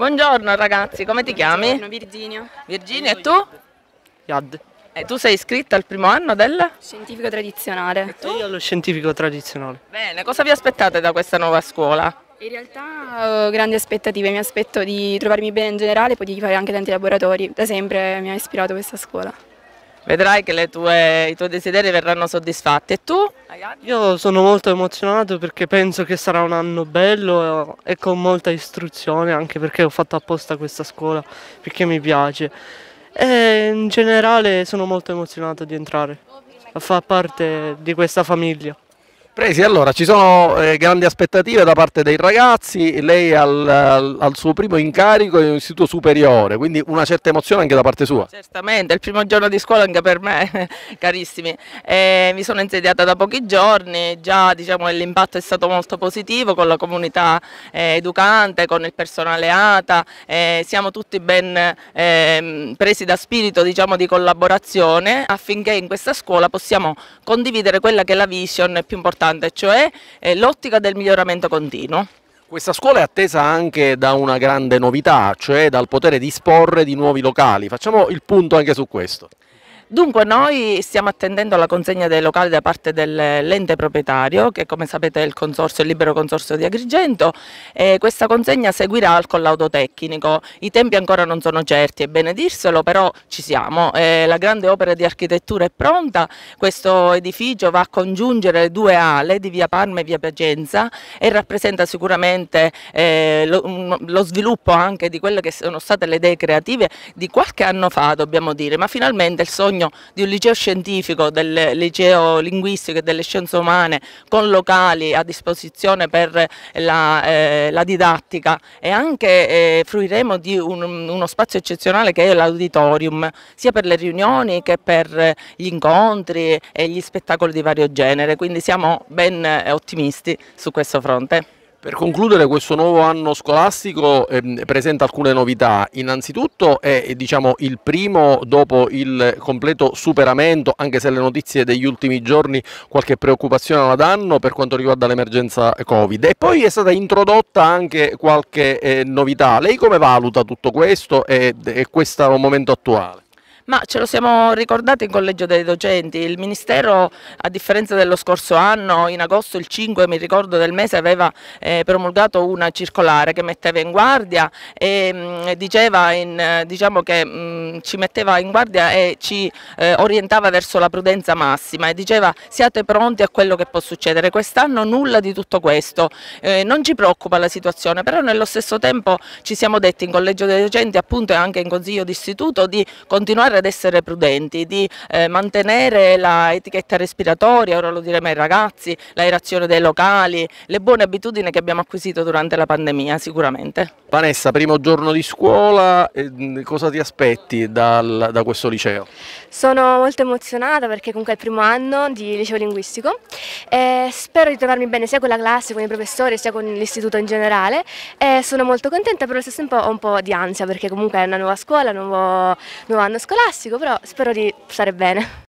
Buongiorno ragazzi, come ti chiami? Buongiorno, Virginia. Virginia e tu? Yad. E tu sei iscritta al primo anno del? Scientifico tradizionale. E Io allo scientifico tradizionale. Bene, cosa vi aspettate da questa nuova scuola? In realtà ho eh, grandi aspettative, mi aspetto di trovarmi bene in generale e poi di fare anche tanti laboratori. Da sempre mi ha ispirato questa scuola. Vedrai che tue, i tuoi desideri verranno soddisfatti. E tu? Io sono molto emozionato perché penso che sarà un anno bello e con molta istruzione, anche perché ho fatto apposta questa scuola, perché mi piace. E in generale sono molto emozionato di entrare, a far parte di questa famiglia. Presi, allora ci sono eh, grandi aspettative da parte dei ragazzi, lei al, al, al suo primo incarico in un istituto superiore, quindi una certa emozione anche da parte sua. Certamente, il primo giorno di scuola anche per me, carissimi. Eh, mi sono insediata da pochi giorni, già diciamo, l'impatto è stato molto positivo con la comunità eh, educante, con il personale ATA, eh, siamo tutti ben ehm, presi da spirito diciamo, di collaborazione affinché in questa scuola possiamo condividere quella che è la vision più importante importante, cioè eh, l'ottica del miglioramento continuo. Questa scuola è attesa anche da una grande novità, cioè dal poter disporre di nuovi locali. Facciamo il punto anche su questo. Dunque noi stiamo attendendo la consegna dei locali da parte dell'ente proprietario che come sapete è il, consorzio, il libero consorzio di Agrigento e questa consegna seguirà al collaudo tecnico. I tempi ancora non sono certi, è bene dirselo, però ci siamo. Eh, la grande opera di architettura è pronta, questo edificio va a congiungere le due ale di via Parma e via Piacenza e rappresenta sicuramente eh, lo, lo sviluppo anche di quelle che sono state le idee creative di qualche anno fa, dobbiamo dire, ma finalmente il sogno bisogno di un liceo scientifico, del liceo linguistico e delle scienze umane con locali a disposizione per la, eh, la didattica e anche eh, fruiremo di un, uno spazio eccezionale che è l'auditorium, sia per le riunioni che per gli incontri e gli spettacoli di vario genere, quindi siamo ben ottimisti su questo fronte. Per concludere questo nuovo anno scolastico eh, presenta alcune novità, innanzitutto è diciamo, il primo dopo il completo superamento, anche se le notizie degli ultimi giorni qualche preoccupazione la danno per quanto riguarda l'emergenza Covid e poi è stata introdotta anche qualche eh, novità, lei come valuta tutto questo e, e questo momento attuale? Ma ce lo siamo ricordati in collegio dei docenti, il Ministero a differenza dello scorso anno in agosto il 5 mi ricordo del mese aveva eh, promulgato una circolare che metteva in guardia e mh, mm, diceva in, eh, diciamo che mh, mm, ci metteva in guardia e ci eh, orientava verso la prudenza massima e diceva siate pronti a quello che può succedere, quest'anno nulla di tutto questo, eh, non ci preoccupa la situazione, però nello stesso tempo ci siamo detti in collegio dei docenti appunto e anche in consiglio d'istituto di continuare ad essere prudenti, di eh, mantenere l'etichetta respiratoria, ora lo diremo ai ragazzi, l'aerazione dei locali, le buone abitudini che abbiamo acquisito durante la pandemia sicuramente. Vanessa, primo giorno di scuola, eh, cosa ti aspetti? dal, da questo liceo? Sono molto emozionata perché comunque è il primo anno di liceo linguistico e spero di trovarmi bene sia con la classe, con i professori, sia con l'istituto in generale e sono molto contenta però allo stesso tempo ho un po' di ansia perché comunque è una nuova scuola, un nuovo, nuovo anno scolastico però spero di stare bene.